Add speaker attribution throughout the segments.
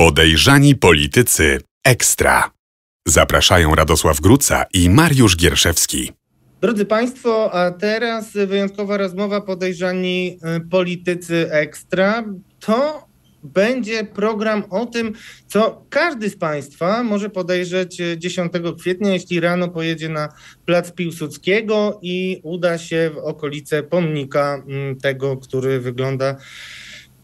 Speaker 1: Podejrzani politycy ekstra. Zapraszają Radosław Gruca i Mariusz Gierszewski. Drodzy Państwo, a teraz wyjątkowa rozmowa podejrzani y, politycy ekstra. To będzie program o tym, co każdy z Państwa może podejrzeć 10 y, kwietnia, jeśli rano pojedzie na plac Piłsudskiego i uda się w okolice pomnika mm, tego, który wygląda,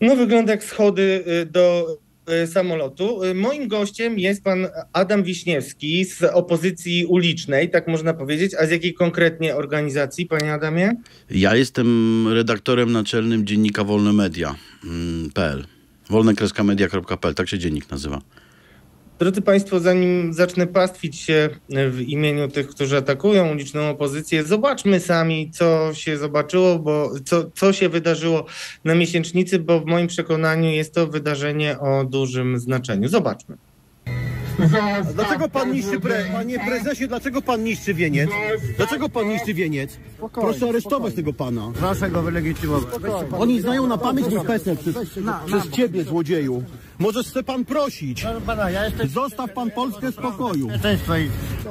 Speaker 1: no wygląda jak schody y, do E, samolotu. E, moim gościem jest pan Adam Wiśniewski z opozycji ulicznej, tak można powiedzieć. A z jakiej konkretnie organizacji, panie Adamie?
Speaker 2: Ja jestem redaktorem naczelnym dziennika Wolne Media.pl. Mm, Wolne-media.pl, tak się dziennik nazywa.
Speaker 1: Drodzy Państwo, zanim zacznę pastwić się e, w imieniu tych, którzy atakują liczną opozycję, zobaczmy sami, co się zobaczyło, bo co, co się wydarzyło na miesięcznicy, bo w moim przekonaniu jest to wydarzenie o dużym
Speaker 2: znaczeniu. Zobaczmy. dlaczego pan niszczy, pre, panie prezesie, dlaczego pan niszczy wieniec? Dlaczego pan niszczy wieniec? Spokojnie, Proszę aresztować spokojnie. tego pana. Proszę go wylegitymować. Oni znają na pamięć mój pesel przez, przez ciebie, złodzieju. Możesz chce pan prosić. pana, ja jestem... Zostaw pan Polskę w spokoju.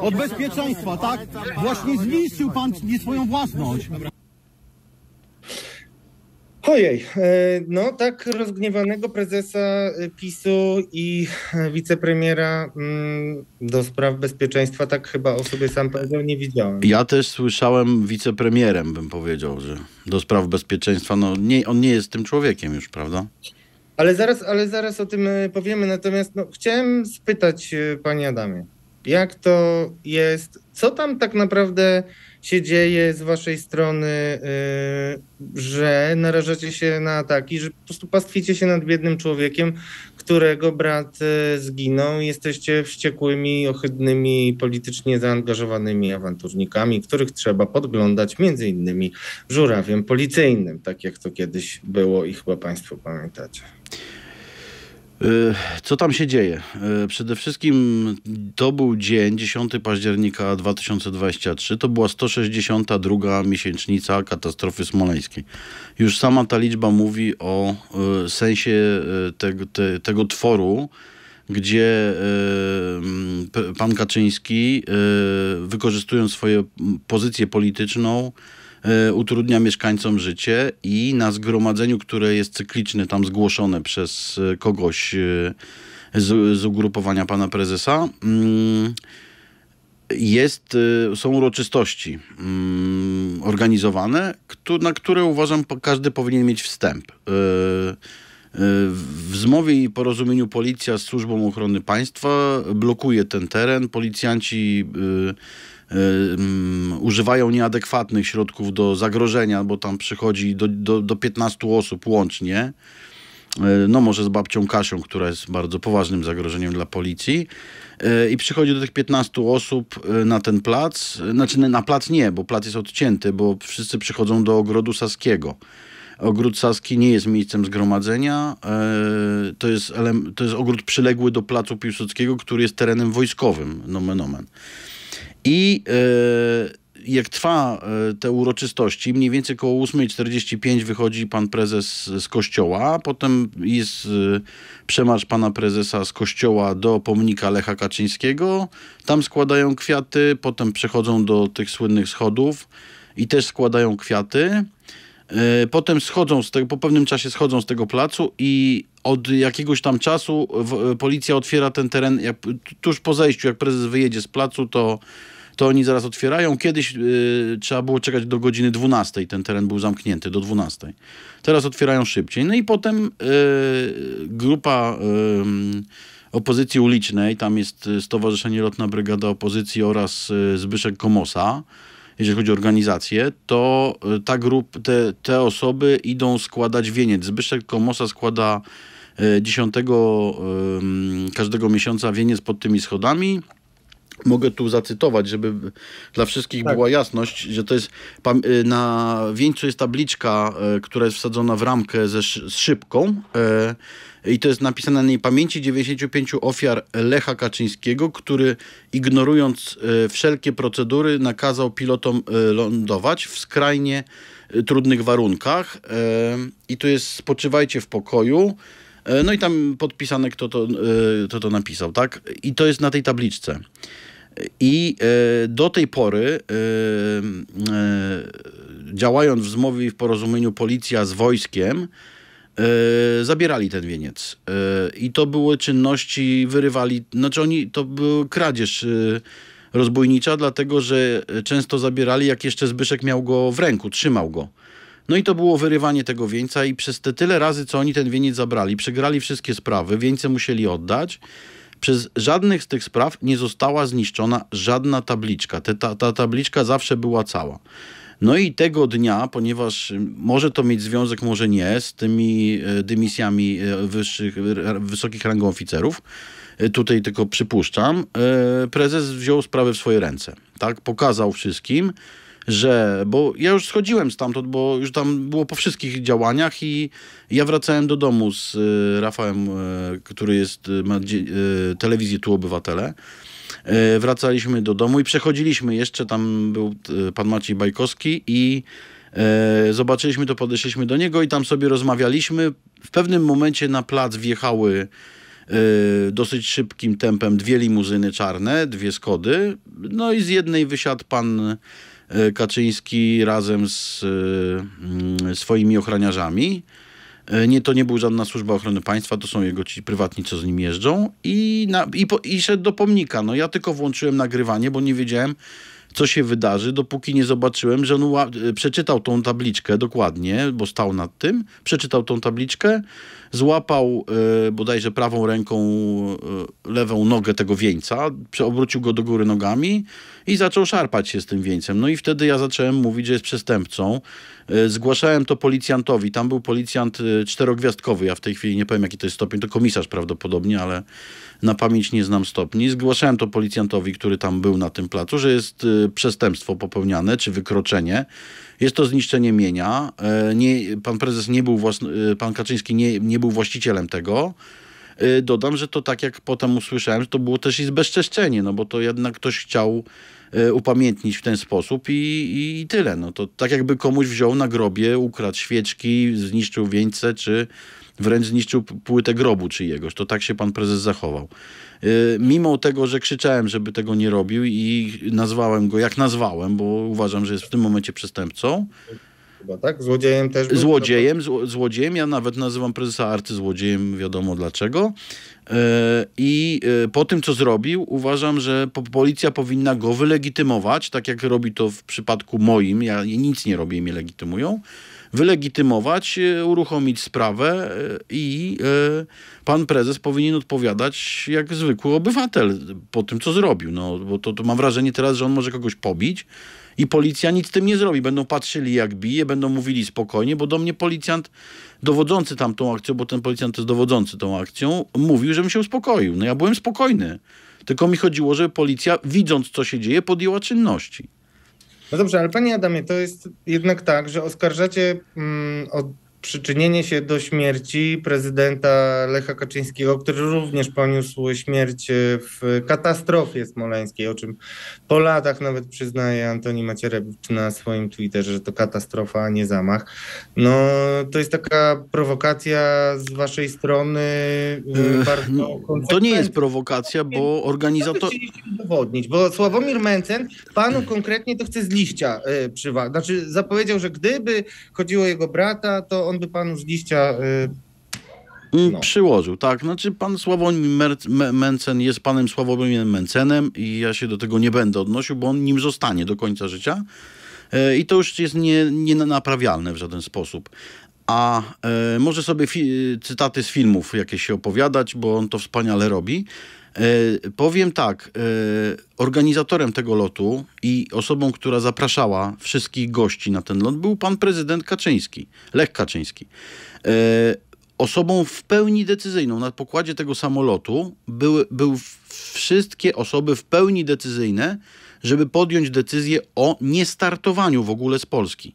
Speaker 2: Od bezpieczeństwa, tak? Właśnie zniszczył pan nie swoją własność.
Speaker 1: Ojej, e, no tak rozgniewanego prezesa e, PiSu i e, wicepremiera mm, do spraw bezpieczeństwa, tak chyba o sobie sam powiedział, nie widziałem.
Speaker 2: Ja też słyszałem wicepremierem, bym powiedział, że do spraw bezpieczeństwa, no nie, on nie jest tym człowiekiem już, prawda?
Speaker 1: Ale zaraz, ale zaraz o tym e, powiemy. Natomiast no, chciałem spytać, e, pani Adamie, jak to jest, co tam tak naprawdę się dzieje z waszej strony, yy, że narażacie się na ataki, że po prostu pastwicie się nad biednym człowiekiem, którego brat zginął zginął. Jesteście wściekłymi, ohydnymi, politycznie zaangażowanymi awanturnikami, których trzeba podglądać między innymi żurawiem policyjnym,
Speaker 2: tak jak to kiedyś było i chyba państwo pamiętacie. Y, co tam się dzieje? Y, przede wszystkim to był dzień 10 października 2023. To była 162 miesięcznica katastrofy smoleńskiej. Już sama ta liczba mówi o y, sensie tego, te, tego tworu, gdzie pan Kaczyński, wykorzystując swoją pozycję polityczną, E, utrudnia mieszkańcom życie i na zgromadzeniu, które jest cykliczne, tam zgłoszone przez e, kogoś e, z, z ugrupowania pana prezesa, mm, jest, są uroczystości mm, organizowane, na które uważam każdy powinien mieć wstęp. W zmowie i porozumieniu policja z Służbą Ochrony Państwa blokuje ten teren. Policjanci używają nieadekwatnych środków do zagrożenia, bo tam przychodzi do, do, do 15 osób łącznie. E, no, może z babcią Kasią, która jest bardzo poważnym zagrożeniem dla policji. E, I przychodzi do tych 15 osób e, na ten plac. Znaczy, na plac nie, bo plac jest odcięty, bo wszyscy przychodzą do ogrodu Saskiego. Ogród Saski nie jest miejscem zgromadzenia. To jest, to jest ogród przyległy do placu Piłsudskiego, który jest terenem wojskowym, nomen menomen. I e, jak trwa e, te uroczystości, mniej więcej koło 8.45 wychodzi pan prezes z kościoła, potem jest e, przemarsz pana prezesa z kościoła do pomnika Lecha Kaczyńskiego, tam składają kwiaty, potem przechodzą do tych słynnych schodów i też składają kwiaty. Potem schodzą z tego, po pewnym czasie schodzą z tego placu i od jakiegoś tam czasu policja otwiera ten teren. Jak, tuż po zejściu, jak prezes wyjedzie z placu, to to oni zaraz otwierają. Kiedyś y, trzeba było czekać do godziny 12, ten teren był zamknięty do 12. Teraz otwierają szybciej. No i potem y, grupa y, opozycji ulicznej, tam jest Stowarzyszenie Lotna Brygada Opozycji oraz Zbyszek Komosa, jeżeli chodzi o organizację, to ta grupa, te, te osoby idą składać wieniec. Zbyszek Komosa składa 10 każdego miesiąca wieniec pod tymi schodami. Mogę tu zacytować, żeby dla wszystkich tak. była jasność, że to jest y, na wieńcu jest tabliczka, y, która jest wsadzona w ramkę ze, z szybką y, i to jest napisane na niej pamięci 95 ofiar Lecha Kaczyńskiego, który ignorując wszelkie procedury nakazał pilotom lądować w skrajnie trudnych warunkach i tu jest spoczywajcie w pokoju E, no i tam podpisane, kto to, e, kto to napisał, tak? I to jest na tej tabliczce. I e, do tej pory, działając w zmowie i w porozumieniu policja z wojskiem, zabierali ten wieniec. I to były czynności, wyrywali, znaczy oni, to był kradzież rozbójnicza, dlatego że często zabierali, jak jeszcze Zbyszek miał go w ręku, trzymał go. No i to było wyrywanie tego wieńca i przez te tyle razy, co oni ten wieniec zabrali, przegrali wszystkie sprawy, wieńce musieli oddać. Przez żadnych z tych spraw nie została zniszczona żadna tabliczka. ta, ta tabliczka zawsze była cała. No i tego dnia, ponieważ y, może to mieć związek, może nie, z tymi e, dymisjami e, wyższych, wysokich rangą oficerów, e, tutaj tylko przypuszczam, prezes wziął sprawę w swoje ręce. Tak, pokazał wszystkim, że, bo ja już schodziłem stamtąd, bo już tam było po wszystkich działaniach i ja wracałem do domu z e, Rafałem, e, który jest, e, ma telewizję Tu Obywatele. Wracaliśmy do domu i przechodziliśmy jeszcze, tam był pan Maciej Bajkowski i zobaczyliśmy to, podeszliśmy do niego i tam sobie rozmawialiśmy. W pewnym momencie na plac wjechały dosyć szybkim tempem dwie limuzyny czarne, dwie Skody, no i z jednej wysiadł pan E, Kaczyński razem z e, mm, swoimi ochraniarzami. E, nie, to nie był żadna służba ochrony państwa, to są jego ci prywatni, co z nim jeżdżą. I, na, i, po, i szedł do pomnika. No ja tylko włączyłem nagrywanie, bo nie wiedziałem, co się wydarzy, dopóki nie zobaczyłem, że on przeczytał tą tabliczkę dokładnie, bo stał nad tym, przeczytał tą tabliczkę, złapał y, bodajże prawą ręką e, lewą nogę tego wieńca, obrócił go do góry nogami i zaczął szarpać się z tym wieńcem. No i wtedy ja zacząłem mówić, że jest przestępcą. E, zgłaszałem to policjantowi. Tam był policjant czterogwiazdkowy. Ja w tej chwili nie powiem, jaki to jest stopień. To komisarz prawdopodobnie, ale na pamięć nie znam stopni. Zgłaszałem to policjantowi, który tam był na tym placu, że jest y, przestępstwo popełniane czy wykroczenie. Jest to zniszczenie mienia. E, nie, pan prezes nie był, y, pan Kaczyński nie, nie był właścicielem tego. E, dodam, że to tak jak potem usłyszałem, to było też i zbezczeszczenie, no bo to jednak ktoś chciał e, upamiętnić w ten sposób i, i, i tyle. No to tak jakby komuś wziął na grobie, ukradł świeczki, zniszczył wieńce czy wręcz zniszczył płytę grobu czyjegoś. To tak się pan prezes zachował. Y, mimo tego, że krzyczałem, żeby tego nie robił i nazwałem go jak nazwałem, bo uważam, że jest w tym momencie przestępcą. Chyba tak? Złodziejem też był? Złodziejem, zło, złodziejem. Ja nawet nazywam prezesa Arty złodziejem, wiadomo dlaczego. Y, I y, po tym, co zrobił, uważam, że policja powinna go wylegitymować, tak jak robi to w przypadku moim. Ja nic nie robię, mnie legitymują wylegitymować, e, uruchomić sprawę e, i e, pan prezes powinien odpowiadać jak zwykły obywatel po tym, co zrobił. No, bo to, to mam wrażenie teraz, że on może kogoś pobić i policja nic z tym nie zrobi. Będą patrzyli jak bije, będą mówili spokojnie, bo do mnie policjant dowodzący tamtą akcją, bo ten policjant jest dowodzący tą akcją, mówił, żebym się uspokoił. No ja byłem spokojny. Tylko mi chodziło, żeby policja, widząc co się dzieje, podjęła czynności.
Speaker 1: No dobrze, ale panie Adamie, to jest jednak tak, że oskarżacie mm, o przyczynienie się do śmierci prezydenta Lecha Kaczyńskiego, który również poniósł śmierć e, w katastrofie smoleńskiej, o czym po latach nawet przyznaje Antoni Macierewicz na swoim Twitterze, że to katastrofa, a nie zamach. No, to jest taka prowokacja z waszej strony e, no, To nie jest prowokacja, bo organizator... udowodnić, bo Sławomir Mencen panu konkretnie to chce z liścia e, przywa... Znaczy zapowiedział, że gdyby chodziło o jego brata, to on by panu z liścia
Speaker 2: y, y, no. Przyłożył, tak. Znaczy pan Sławomir Mencen jest panem Sławomirem Mencenem i ja się do tego nie będę odnosił, bo on nim zostanie do końca życia. E, I to już jest nienaprawialne nie w żaden sposób. A e, może sobie cytaty z filmów jakieś się opowiadać, bo on to wspaniale robi. E, powiem tak, e, organizatorem tego lotu i osobą, która zapraszała wszystkich gości na ten lot był pan prezydent Kaczyński, Lech Kaczyński. E, osobą w pełni decyzyjną na pokładzie tego samolotu były, były wszystkie osoby w pełni decyzyjne, żeby podjąć decyzję o niestartowaniu w ogóle z Polski.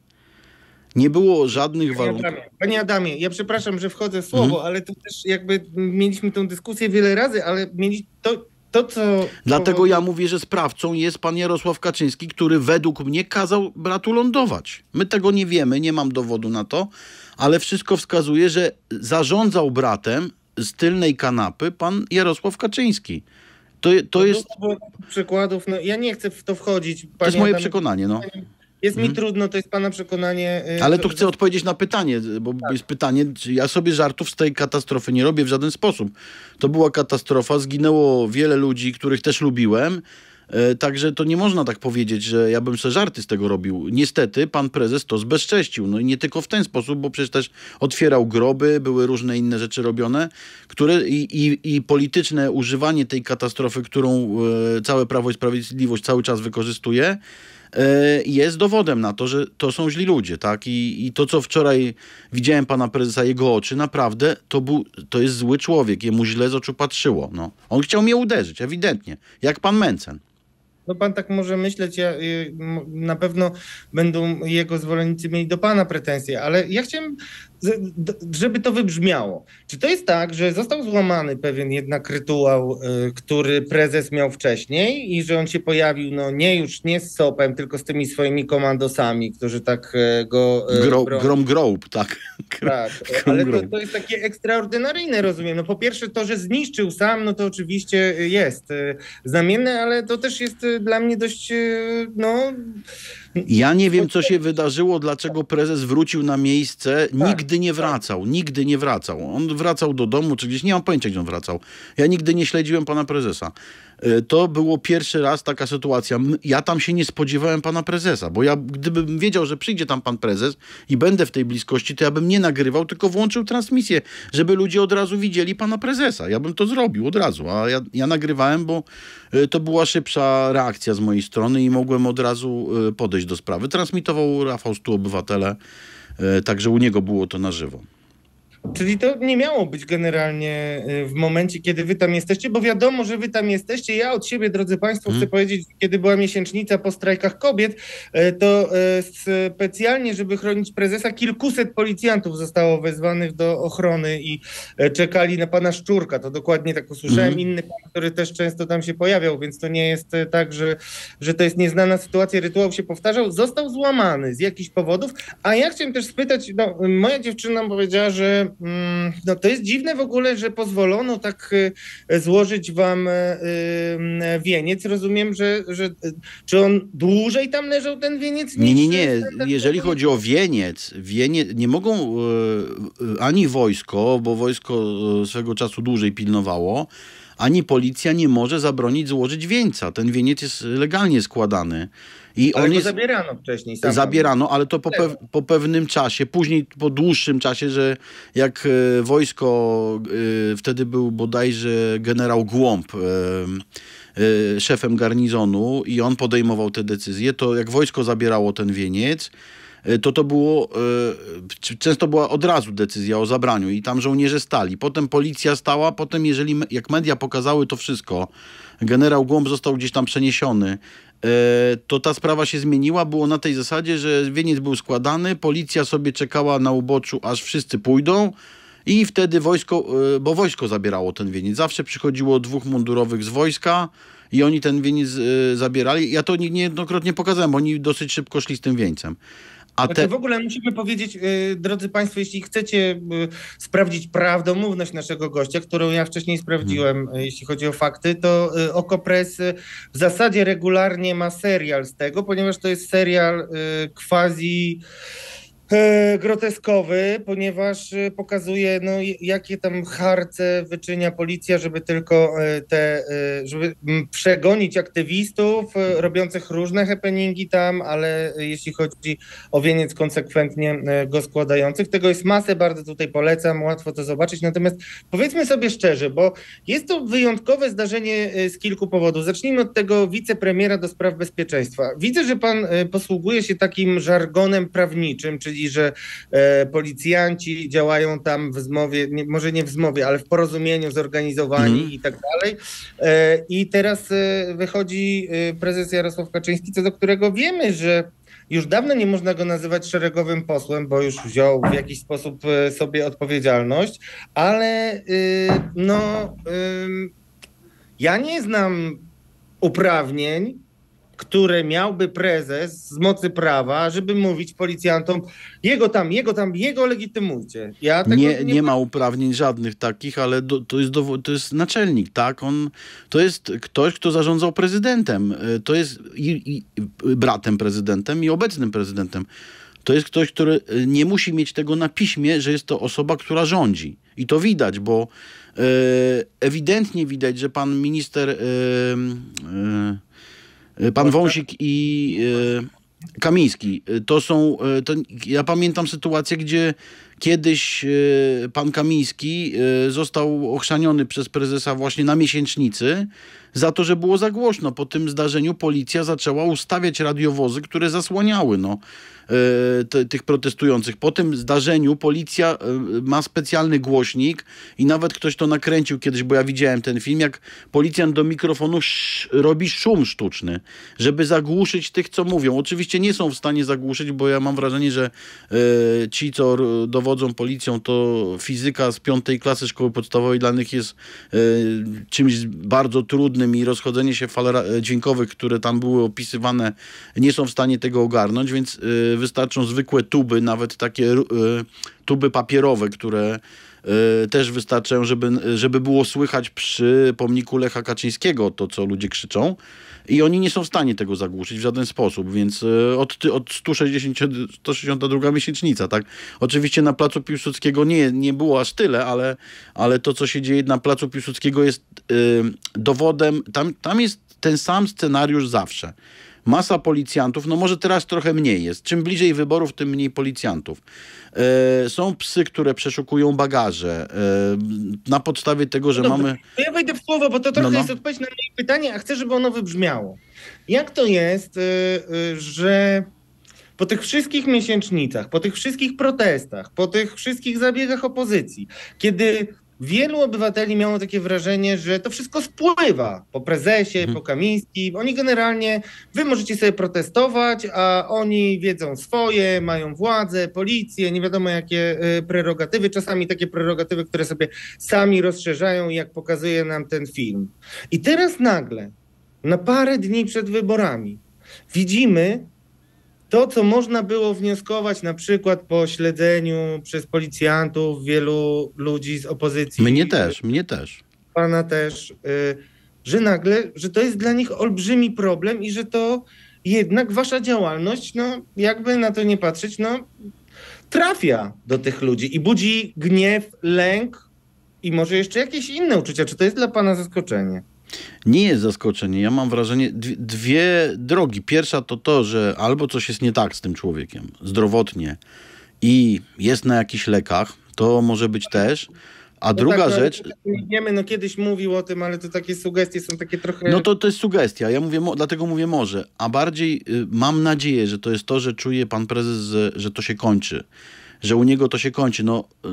Speaker 2: Nie było żadnych Panie warunków. Adamie,
Speaker 1: Panie Adamie, ja przepraszam, że wchodzę w słowo, mhm. ale to też jakby mieliśmy tę dyskusję wiele razy,
Speaker 2: ale mieli to, to, co. Dlatego ja mówię, że sprawcą jest pan Jarosław Kaczyński, który według mnie kazał bratu lądować. My tego nie wiemy, nie mam dowodu na to, ale wszystko wskazuje, że zarządzał bratem z tylnej kanapy pan Jarosław Kaczyński. To, to no, jest. Przykładów,
Speaker 1: no, ja nie chcę w to wchodzić. To jest moje Adamie. przekonanie, no. Jest mi mhm. trudno, to jest pana przekonanie. Y, Ale tu chcę
Speaker 2: odpowiedzieć na pytanie, bo tak. jest pytanie, ja sobie żartów z tej katastrofy nie robię w żaden sposób. To była katastrofa, zginęło wiele ludzi, których też lubiłem. E, także to nie można tak powiedzieć, że ja bym sobie żarty z tego robił. Niestety pan prezes to zbezcześcił. No i nie tylko w ten sposób, bo przecież też otwierał groby, były różne inne rzeczy robione, które i, i, i polityczne używanie tej katastrofy, którą e, całe Prawo i Sprawiedliwość cały czas wykorzystuje, E, jest dowodem na to, że to są źli ludzie, tak? I, i to, co wczoraj widziałem pana prezesa, jego oczy, naprawdę to, był, to jest zły człowiek, jemu źle z oczu patrzyło, no. On chciał mnie uderzyć, ewidentnie, jak pan Mencen.
Speaker 1: No pan tak może myśleć, ja, y, na pewno będą jego zwolennicy mieli do pana pretensje, ale ja chciałem żeby to wybrzmiało, czy to jest tak, że został złamany pewien jednak rytuał, y, który prezes miał wcześniej i że on się pojawił, no nie już nie z Sopem, tylko z tymi swoimi komandosami, którzy tak e, go... E, Gro, grom
Speaker 2: Grob, tak.
Speaker 1: Tak, ale to, to jest takie ekstraordynaryjne, rozumiem. No po pierwsze to, że zniszczył sam, no
Speaker 2: to oczywiście jest e, znamienne, ale to też jest dla mnie dość, no... Ja nie wiem, co się wydarzyło, dlaczego prezes wrócił na miejsce. Tak. Nigdy nigdy nie tak. wracał, nigdy nie wracał. On wracał do domu czy gdzieś, nie mam pojęcia, gdzie on wracał. Ja nigdy nie śledziłem pana prezesa. Y, to było pierwszy raz taka sytuacja. Ja tam się nie spodziewałem pana prezesa, bo ja gdybym wiedział, że przyjdzie tam pan prezes i będę w tej bliskości, to ja bym nie nagrywał, tylko włączył transmisję, żeby ludzie od razu widzieli pana prezesa. Ja bym to zrobił od razu, a ja, ja nagrywałem, bo y, to była szybsza reakcja z mojej strony i mogłem od razu y, podejść do sprawy. Transmitował Rafał Stu Obywatele E, także u niego było to na żywo.
Speaker 1: Czyli to nie miało być generalnie y, w momencie, kiedy wy tam jesteście, bo wiadomo, że wy tam jesteście. Ja od siebie, drodzy Państwo, chcę mhm. powiedzieć, kiedy była miesięcznica po strajkach kobiet, y, to y, specjalnie, żeby chronić prezesa, kilkuset policjantów zostało wezwanych do ochrony i czekali na pana Szczurka. To dokładnie tak usłyszałem. Mhm. Inny pan, który też często tam się pojawiał, więc to nie jest tak, że, że to jest nieznana sytuacja. Rytuał się powtarzał. Został złamany z jakichś powodów. A ja chciałem też spytać, no, moja dziewczyna powiedziała, że Mm, no to jest dziwne w ogóle, że pozwolono tak y, złożyć wam y, y, wieniec. Rozumiem, że, że czy on dłużej tam leżał ten wieniec? Nie, nie, nie. Jeżeli chodzi o wieniec,
Speaker 2: wieniec nie mogą ani wojsko, bo wojsko swego czasu dłużej pilnowało, ani policja nie może zabronić złożyć wieńca. Ten wieniec jest legalnie składany. I ale on jest...
Speaker 1: zabierano wcześniej. Sam zabierano,
Speaker 2: ale to po, pew, po, pewnym czasie, później po dłuższym czasie, że jak e, wojsko, e, wtedy był bodajże generał Głąb, e, e szefem garnizonu i on podejmował te decyzje, to jak wojsko zabierało ten wieniec, e, to to było, e, często była od razu decyzja o zabraniu i tam żołnierze stali. Potem policja stała, potem jeżeli, jak media pokazały to wszystko, generał Głąb został gdzieś tam przeniesiony E, to ta sprawa się zmieniła. Było na tej zasadzie, że wieniec był składany, policja sobie czekała na uboczu, aż wszyscy pójdą. I wtedy wojsko, e, bo wojsko zabierało ten wieniec. Zawsze przychodziło dwóch mundurowych z wojska i oni ten wieniec e, zabierali. Ja to niejednokrotnie pokazałem, bo oni dosyć szybko szli z tym wieńcem. A znaczy, te... w
Speaker 1: ogóle musimy powiedzieć, y, drodzy Państwo, jeśli chcecie y, sprawdzić prawdomówność naszego gościa, którą ja wcześniej mhm. sprawdziłem, hmm. jeśli chodzi o fakty, to Okopres w zasadzie regularnie ma serial z tego, ponieważ to jest serial quasi E, groteskowy, ponieważ e, pokazuje, no, jakie tam harce wyczynia policja, żeby tylko e, te, żeby przegonić aktywistów robiących różne happeningi tam, ale jeśli chodzi o wieniec konsekwentnie go składających, tego jest masę, bardzo tutaj polecam, łatwo to zobaczyć. Natomiast powiedzmy sobie szczerze, bo jest to wyjątkowe zdarzenie z kilku powodów. Zacznijmy od tego wicepremiera do spraw bezpieczeństwa. Widzę, że pan posługuje się takim żargonem prawniczym, czyli twierdzić, że e, policjanci działają tam w zmowie, nie, może nie w zmowie, ale w porozumieniu zorganizowani mhm. i tak dalej. E, I teraz e, wychodzi prezes Jarosław Kaczyński, co do którego wiemy, że już dawno nie można go nazywać szeregowym posłem, bo już wziął w jakiś sposób sobie odpowiedzialność, ale no, ja nie znam uprawnień które miałby prezes z mocy prawa, żeby mówić policjantom, jego tam, jego tam, jego legitymujcie. Ja nie, nie, nie, ma
Speaker 2: uprawnień żadnych takich, ale do, to, jest do, to jest naczelnik, tak? On, to jest ktoś, kto zarządzał prezydentem. E, to jest i, i bratem prezydentem i obecnym prezydentem. To jest ktoś, który e, nie musi mieć tego na piśmie, że jest to osoba, która rządzi. I to widać, bo e, ewidentnie widać, że pan minister. E, pan Wąsik i e, Kamiński. E, to są, to ja pamiętam sytuację, gdzie Kiedyś e, pan Kamiński e, został ochrzaniony przez prezesa właśnie na miesięcznicy za to, że było za głośno. Po tym zdarzeniu policja zaczęła ustawiać radiowozy, które zasłaniały no, e, te, tych protestujących. Po tym zdarzeniu policja ma specjalny głośnik i nawet ktoś to nakręcił kiedyś, bo ja widziałem ten film, jak policjant do mikrofonu sz robi szum sztuczny, żeby zagłuszyć tych, co mówią. Oczywiście nie są w stanie zagłuszyć, bo ja mam wrażenie, że ci, co dowodzą dowodzą policją, to fizyka z piątej klasy szkoły podstawowej dla nich jest y, czymś bardzo trudnym i rozchodzenie się fal e, dźwiękowych, które tam były opisywane, nie są w stanie tego ogarnąć, więc y, wystarczą zwykłe tuby, nawet takie y, tuby papierowe, które też wystarczają, żeby, żeby było słychać przy pomniku Lecha Kaczyńskiego to, co ludzie krzyczą. I oni nie są w stanie tego zagłuszyć w żaden sposób, więc e, od, od 160, 162 miesięcznica, tak? Oczywiście na Placu Piłsudskiego nie, nie było aż tyle, ale, ale to, co się dzieje na Placu Piłsudskiego jest e, dowodem, tam, tam jest ten sam scenariusz zawsze masa policjantów, no może teraz trochę mniej jest. Czym bliżej wyborów, tym mniej policjantów. E, są psy, które przeszukują bagaże e, na podstawie tego, że no mamy...
Speaker 1: Ja wejdę w słowo, bo to trochę no, no. jest odpowiedź na moje pytanie, a chcę, żeby ono wybrzmiało. Jak to jest, e, e, że po tych wszystkich miesięcznicach, po tych wszystkich protestach, po tych wszystkich zabiegach opozycji, kiedy wielu obywateli miało takie wrażenie, że to wszystko spływa po prezesie, mhm. po Kamiński. Oni generalnie, wy możecie sobie protestować, a oni wiedzą swoje, mają władzę, policję, nie wiadomo jakie e, prerogatywy, czasami takie prerogatywy, które sobie sami rozszerzają, jak pokazuje nam ten film. I teraz nagle, na parę dni przed wyborami, widzimy, to, co można było wnioskować na przykład po śledzeniu przez policjantów wielu ludzi z opozycji. Mnie też, mnie też. Pana też, y, że nagle, że to jest dla nich olbrzymi problem i że to jednak wasza działalność, no jakby na to nie patrzeć, no trafia do tych ludzi i budzi gniew, lęk i może jeszcze jakieś inne uczucia. Czy to jest dla pana zaskoczenie?
Speaker 2: nie jest zaskoczenie. Ja mam wrażenie, dwie drogi. Pierwsza to to, że albo coś jest nie tak z tym człowiekiem zdrowotnie i jest na jakichś lekach, to może być też. A no druga tak, no, rzecz.
Speaker 1: Wiemy, no kiedyś mówił o tym, ale to takie sugestie są takie trochę. No to,
Speaker 2: to jest sugestia, ja mówię, dlatego mówię może. A bardziej y, mam nadzieję, że to jest to, że czuje pan prezes, że to się kończy że u niego to się kończy. No, y,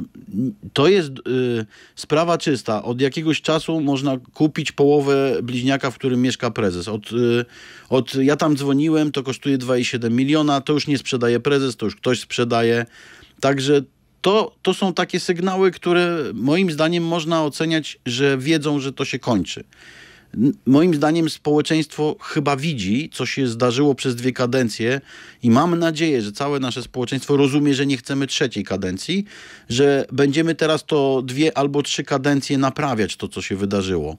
Speaker 2: to jest y, sprawa czysta. Od jakiegoś czasu można kupić połowę bliźniaka, w którym mieszka prezes. Od, y, od ja tam dzwoniłem, to kosztuje 2,7 miliona, to już nie sprzedaje prezes, to już ktoś sprzedaje. Także to, to są takie sygnały, które moim zdaniem można oceniać, że wiedzą, że to się kończy moim zdaniem społeczeństwo chyba widzi, co się zdarzyło przez dwie kadencje i mam nadzieję, że całe nasze społeczeństwo rozumie, że nie chcemy trzeciej kadencji, że będziemy teraz to dwie albo trzy kadencje naprawiać to, co się wydarzyło.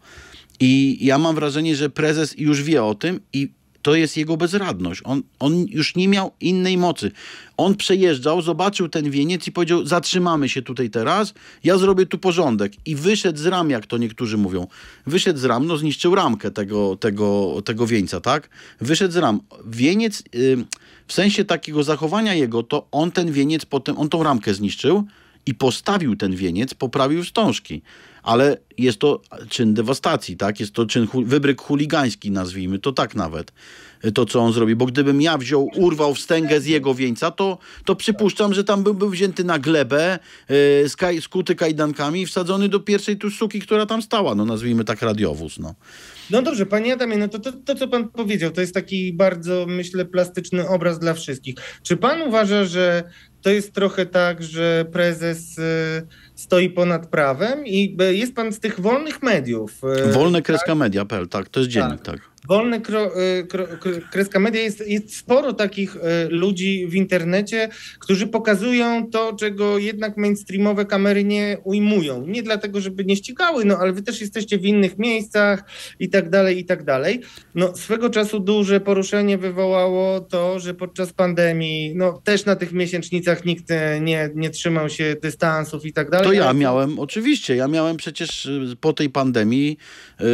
Speaker 2: I ja mam wrażenie, że prezes już wie o tym i to jest jego bezradność. On, on już nie miał innej mocy. On przejeżdżał, zobaczył ten wieniec i powiedział: Zatrzymamy się tutaj teraz, ja zrobię tu porządek. I wyszedł z ram, jak to niektórzy mówią. Wyszedł z ram, no zniszczył ramkę tego, tego, tego wieńca, tak? Wyszedł z ram. Wieniec, yy, w sensie takiego zachowania jego, to on ten wieniec potem, on tą ramkę zniszczył i postawił ten wieniec, poprawił wstążki ale jest to czyn dewastacji, tak? Jest to czyn, hu wybryk chuligański, nazwijmy to tak nawet, e, to co on zrobi. Bo gdybym ja wziął, urwał wstęgę z jego wieńca, to, to przypuszczam, że tam byłby wzięty na glebę, yy, e, skaj, skuty kajdankami i wsadzony do pierwszej tu suki, która tam stała, no nazwijmy tak radiowóz, no. No dobrze, panie Adamie, no to, to, to co pan powiedział, to jest taki bardzo, myślę,
Speaker 1: plastyczny obraz dla wszystkich. Czy pan uważa, że to jest trochę tak, że prezes y, stoi ponad prawem i y, jest pan z tych wolnych mediów. Y, Wolne kreska tak?
Speaker 2: media.pl, tak, to jest dziennik, tak. tak
Speaker 1: wolny kro, y, kro, kreska media, jest, jest sporo takich y, ludzi w internecie, którzy pokazują to, czego jednak mainstreamowe kamery nie ujmują. Nie dlatego, żeby nie ścigały, no ale wy też jesteście w innych miejscach i tak dalej, i tak dalej. No swego czasu duże poruszenie wywołało to, że podczas pandemii, no też na tych miesięcznicach nikt y, nie, nie trzymał się dystansów i tak dalej. To ja miałem,
Speaker 2: oczywiście, ja miałem przecież po tej pandemii yy,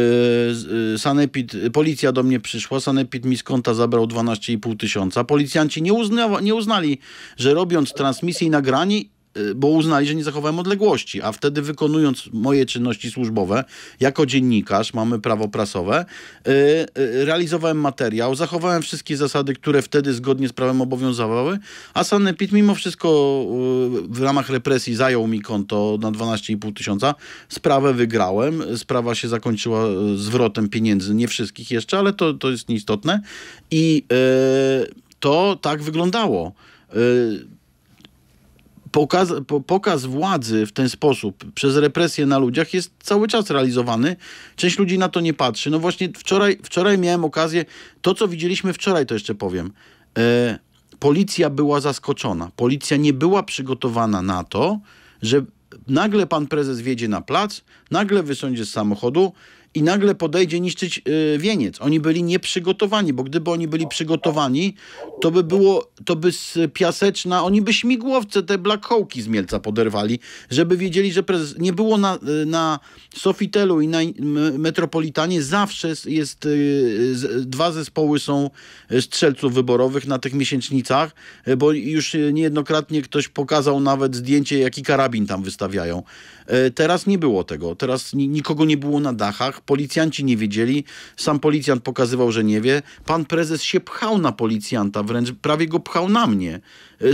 Speaker 2: sanepid, policja policja do mnie przyszła, sanepid mi z konta zabrał 12,5 tysiąca. Policjanci nie, uzna, nie uznali, że robiąc transmisję i nagranie, Y, bo uznali, że nie zachowałem odległości, a wtedy wykonując moje czynności służbowe, jako dziennikarz, mamy prawo prasowe, y, y, realizowałem materiał, zachowałem wszystkie zasady, które wtedy zgodnie z prawem obowiązywały, a Sanepid mimo wszystko w ramach represji zajął mi konto na 12,5 tysiąca, sprawę wygrałem, sprawa się zakończyła zwrotem pieniędzy, nie wszystkich jeszcze, ale to, to jest nieistotne i to tak wyglądało Pokaz, pokaz władzy w ten sposób przez represję na ludziach jest cały czas realizowany. Część ludzi na to nie patrzy. No właśnie wczoraj, wczoraj miałem okazję, to co widzieliśmy wczoraj, to jeszcze powiem. E, policja była zaskoczona. Policja nie była przygotowana na to, że nagle pan prezes wjedzie na plac, nagle wysądzie z samochodu i nagle podejdzie niszczyć y, wieniec. Oni byli nieprzygotowani, bo gdyby oni byli przygotowani, to by było, to by z Piaseczna, oni by śmigłowce, te Black Hawki z Mielca poderwali, żeby wiedzieli, że prezes... nie było na, y, na Sofitelu i na y, Metropolitanie zawsze jest, jest dwa zespoły są strzelców wyborowych na tych miesięcznicach, bo już niejednokrotnie ktoś pokazał nawet zdjęcie, jaki karabin tam wystawiają. Teraz nie było tego. Teraz nikogo nie było na dachach. Policjanci nie wiedzieli, sam policjant pokazywał, że nie wie. Pan prezes się pchał na policjanta, wręcz prawie go pchał na mnie. E,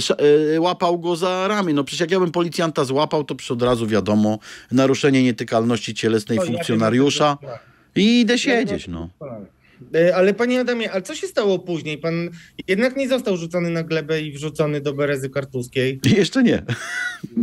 Speaker 2: e, łapał go za ramię. No przecież jak ja bym policjanta złapał, to przecież od razu wiadomo, naruszenie nietykalności cielesnej no, funkcjonariusza tak- i idę siedzieć, tak- no.
Speaker 1: Tak. E, ale panie Adamie, a co się stało później? Pan jednak nie został rzucony na glebę i wrzucony do berezy kartuskiej. Jeszcze nie.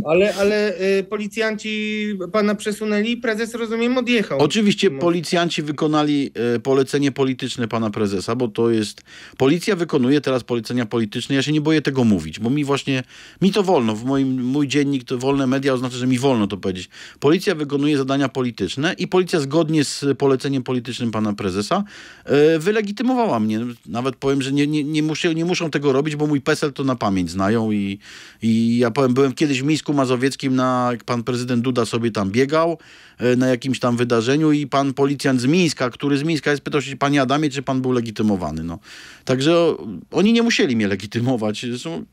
Speaker 1: Ale, ale e, policjanci pana przesunęli i prezes, rozumiem, odjechał.
Speaker 2: Oczywiście policjanci wykonali e, polecenie polityczne pana prezesa, bo to jest... Policja wykonuje teraz polecenia polityczne. Ja się nie boję tego mówić, bo mi właśnie... Mi to wolno. W moim, mój dziennik to wolne media oznacza, że mi wolno to powiedzieć. Policja wykonuje zadania polityczne i policja zgodnie z poleceniem politycznym pana prezesa E, wylegitymowała mnie. Nawet powiem, że nie, nie, nie, muszę, nie muszą tego robić, bo mój PESEL to na pamięć znają i, i ja powiem, byłem kiedyś w Mińsku Mazowieckim, na, jak pan prezydent Duda sobie tam biegał e, na jakimś tam wydarzeniu i pan policjant z Mińska, który z Mińska jest, pytał się, panie Adamie, czy pan był legitymowany. No. Także o, oni nie musieli mnie legitymować. są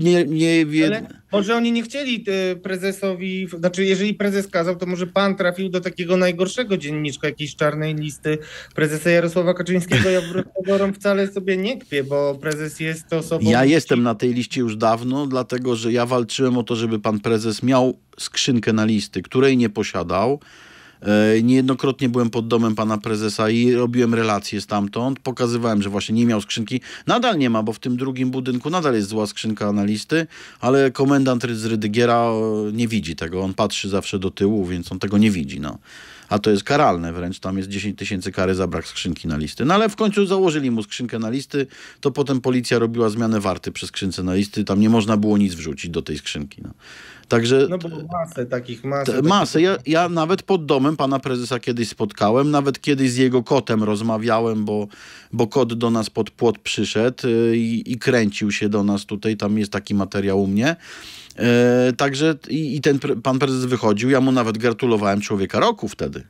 Speaker 2: nie, nie, wie Ale może oni nie chcieli
Speaker 1: e, prezesowi, znaczy jeżeli prezes kazał, to może pan trafił do takiego najgorszego dzienniczka jakiejś czarnej listy prezes prezesa Jarosława Kaczyńskiego ja wbrew wcale sobie nie kpię, bo prezes jest osobą... Ja jestem
Speaker 2: na tej liście już dawno, dlatego że ja walczyłem o to, żeby pan prezes miał skrzynkę na listy, której nie posiadał. E, niejednokrotnie byłem pod domem pana prezesa i robiłem relacje stamtąd. Pokazywałem, że właśnie nie miał skrzynki. Nadal nie ma, bo w tym drugim budynku nadal jest zła skrzynka na listy, ale komendant z Rydygiera e, nie widzi tego. On patrzy zawsze do tyłu, więc on tego nie widzi. No a to jest karalne wręcz, tam jest 10 tysięcy kary za brak skrzynki na listy. No ale w końcu założyli mu skrzynkę na listy, to potem policja robiła zmianę warty przy skrzynce na listy, tam nie można było nic wrzucić do tej skrzynki. No. Także... No
Speaker 1: bo masę takich, masę. Takich... Masę.
Speaker 2: Ja, ja nawet pod domem pana prezesa kiedyś spotkałem, nawet kiedyś z jego kotem rozmawiałem, bo, bo kot do nas pod płot przyszedł y, i, i kręcił się do nas tutaj, tam jest taki materiał u mnie. E, także i, i ten pan prezes wychodził, ja mu nawet gratulowałem człowieka roku wtedy.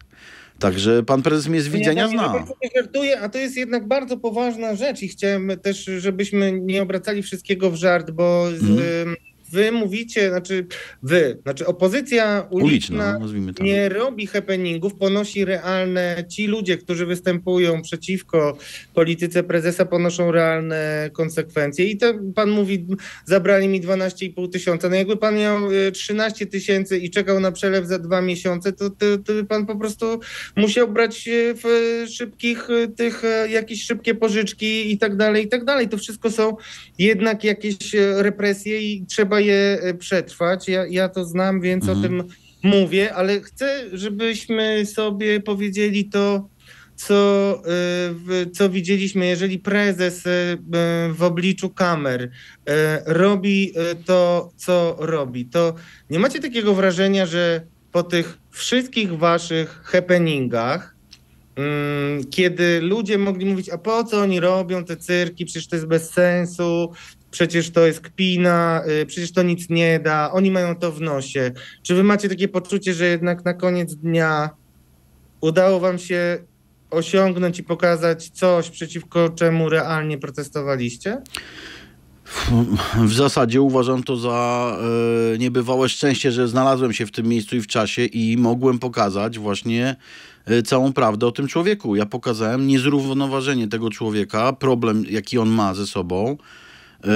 Speaker 2: Także pan prezes mnie z widzenia ja zna.
Speaker 1: Żartuję, a to jest jednak bardzo poważna rzecz i chciałem też, żebyśmy nie obracali wszystkiego w żart, bo z, mm wy mówicie, znaczy wy, znaczy opozycja uliczna, uliczna no, nie robi happeningów, ponosi realne, ci ludzie, którzy występują przeciwko polityce prezesa, ponoszą realne konsekwencje. I to pan mówi, zabrali mi 12,5 tysiąca. No jakby pan miał 13 y, tysięcy i czekał na przelew za dwa miesiące, to, to, to pan po prostu musiał brać y, w szybkich y, tych jakieś szybkie pożyczki i tak dalej, i tak dalej. To wszystko są jednak jakieś represje i trzeba je e, przetrwać. Ja, ja to znam, więc mhm. o tym mówię, ale chcę, żebyśmy sobie powiedzieli to, co, e, co widzieliśmy. Jeżeli prezes e, w obliczu kamer robi to, co robi, to nie macie takiego wrażenia, że po tych wszystkich waszych happeningach, mm, kiedy ludzie mogli mówić, a po co oni robią te cyrki, przecież to jest bez sensu, przecież to jest kpina, y, przecież to nic nie da, oni mają to w nosie. Czy wy macie takie poczucie, że jednak na koniec dnia udało wam się osiągnąć i pokazać coś, przeciwko czemu realnie protestowaliście?
Speaker 2: W zasadzie uważam to za e, niebywałe szczęście, że znalazłem się w tym miejscu i w czasie i mogłem pokazać właśnie e, całą prawdę o tym człowieku. Ja pokazałem niezrównoważenie tego człowieka, problem, jaki on ma ze sobą. E,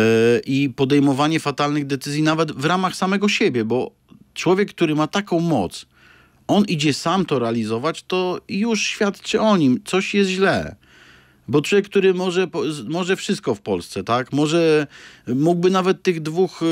Speaker 2: i podejmowanie fatalnych decyzji nawet w ramach samego siebie, bo człowiek, który ma taką moc, on idzie sam to realizować, to już świadczy o nim, coś jest źle. Bo człowiek, który może, może wszystko w Polsce, tak? Może y, mógłby nawet tych dwóch y,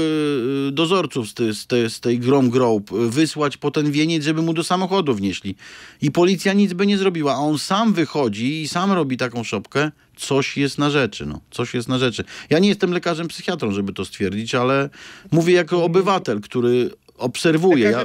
Speaker 2: y, dozorców z, z, z tej Grom Group wysłać po ten wieniec, żeby mu do samochodu wnieśli. I policja nic by nie zrobiła, a on sam wychodzi i sam robi taką szopkę. Coś jest na rzeczy, no. Coś jest na rzeczy. Ja nie jestem lekarzem psychiatrą, żeby to stwierdzić, ale mówię jako obywatel, który obserwuję. Ja...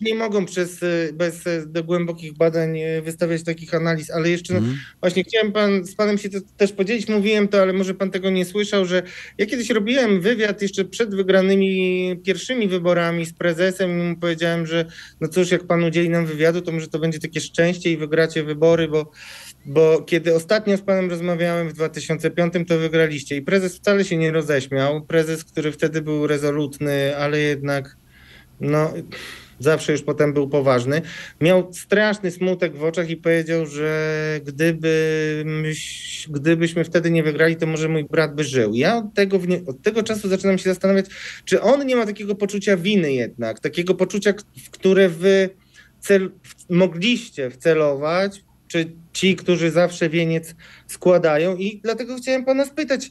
Speaker 1: nie mogą przez, y, bez y, głębokich badań y, wystawiać takich analiz, ale jeszcze mm. no, mhm. właśnie chciałem pan, z panem się to, też podzielić, mówiłem to, ale może pan tego nie słyszał, że ja kiedyś robiłem wywiad jeszcze przed wygranymi pierwszymi wyborami z prezesem i mu powiedziałem, że no cóż, jak pan udzieli nam wywiadu, to może to będzie takie szczęście i wygracie wybory, bo bo kiedy ostatnio z panem rozmawiałem w 2005, to wygraliście i prezes wcale się nie roześmiał. Prezes, który wtedy był rezolutny, ale jednak no zawsze już potem był poważny, miał straszny smutek w oczach i powiedział, że gdyby, gdybyśmy wtedy nie wygrali, to może mój brat by żył. Ja od tego, od tego czasu zaczynam się zastanawiać, czy on nie ma takiego poczucia winy jednak, takiego poczucia, w które wy cel, mogliście wcelować, czy ci, którzy zawsze wieniec składają i dlatego chciałem pana spytać,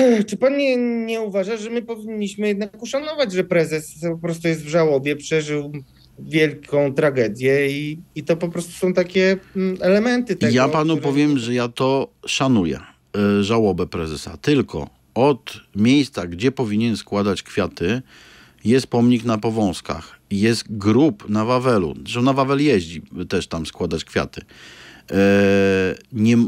Speaker 1: Czy pan nie, nie uważa, że my powinniśmy jednak uszanować, że prezes po prostu jest w żałobie, przeżył wielką tragedię i, i to po prostu są
Speaker 2: takie mm, elementy tego. Ja panu które... powiem, że ja to szanuję, e, żałobę prezesa. Tylko od miejsca, gdzie powinien składać kwiaty, jest pomnik na Powązkach, jest grób na Wawelu, że na Wawel jeździ też tam składać kwiaty. E, nie, e,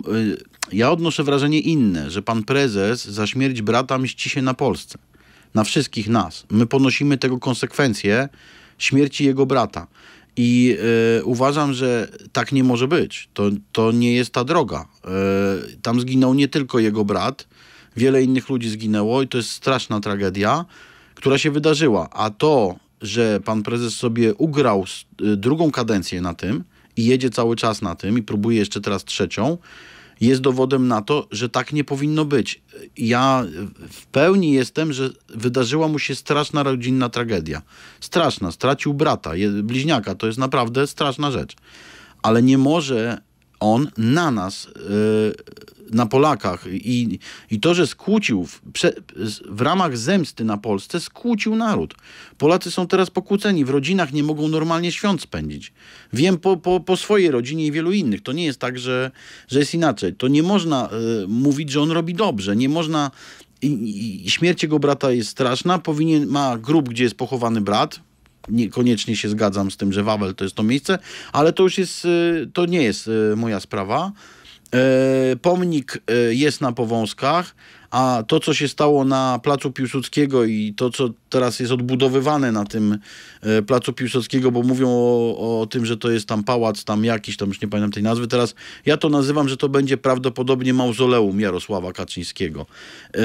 Speaker 2: ja odnoszę wrażenie inne, że pan prezes za śmierć brata mści się na Polsce. Na wszystkich nas. My ponosimy tego konsekwencje śmierci jego brata. I y, uważam, że tak nie może być. To, to nie jest ta droga. Y, tam zginął nie tylko jego brat, wiele innych ludzi zginęło i to jest straszna tragedia, która się wydarzyła. A to, że pan prezes sobie ugrał e, drugą kadencję na tym i jedzie cały czas na tym i próbuje jeszcze teraz trzecią, jest dowodem na to, że tak nie powinno być. Ja w pełni jestem, że wydarzyła mu się straszna rodzinna tragedia. Straszna, stracił brata, bliźniaka, to jest naprawdę straszna rzecz. Ale nie może on na nas, e, na Polakach. I, i to, że skłócił w, w, ramach zemsty na Polsce, skłócił naród. Polacy są teraz pokłóceni, w rodzinach nie mogą normalnie świąt spędzić. Wiem po, po, po swojej rodzinie i wielu innych. To nie jest tak, że, że jest inaczej. To nie można y, mówić, że on robi dobrze. Nie można. I, i śmierć jego brata jest straszna. Powinien ma grób, gdzie jest pochowany brat niekoniecznie się zgadzam z tym, że Wawel to jest to miejsce, ale to już jest, y, to nie jest y, moja sprawa. E, pomnik y, jest na Powązkach a to, co się stało na Placu Piłsudskiego i to, co teraz jest odbudowywane na tym e, Placu Piłsudskiego, bo mówią o, o tym, że to jest tam pałac, tam jakiś, tam już nie pamiętam tej nazwy, teraz ja to nazywam, że to będzie prawdopodobnie mauzoleum Jarosława Kaczyńskiego. E,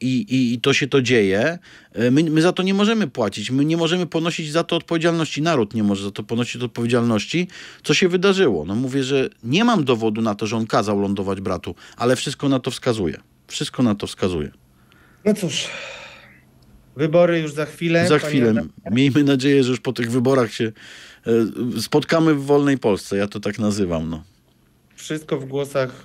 Speaker 2: I, i, i to się to dzieje. E, my, my, za to nie możemy płacić, my nie możemy ponosić za to odpowiedzialności, naród nie może za to ponosić odpowiedzialności, co się wydarzyło. No mówię, że nie mam dowodu na to, że on kazał lądować bratu, ale wszystko na to wskazuje. Wszystko na to wskazuje.
Speaker 1: No cóż, wybory już za chwilę. Za chwilę.
Speaker 2: Miejmy nadzieję, że już po tych wyborach się e, spotkamy w wolnej Polsce. Ja to tak nazywam. No.
Speaker 1: Wszystko w głosach,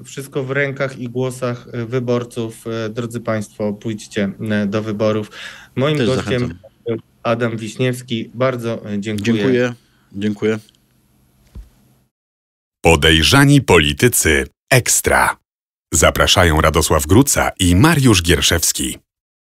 Speaker 1: e, wszystko w rękach i głosach wyborców. E, drodzy Państwo, pójdźcie do wyborów. Moim Też gościem zachęcam. Adam Wiśniewski. Bardzo dziękuję. Dziękuję. Dziękuję. Podejrzani politycy ekstra. Zapraszają Radosław Gruca i Mariusz Gierszewski.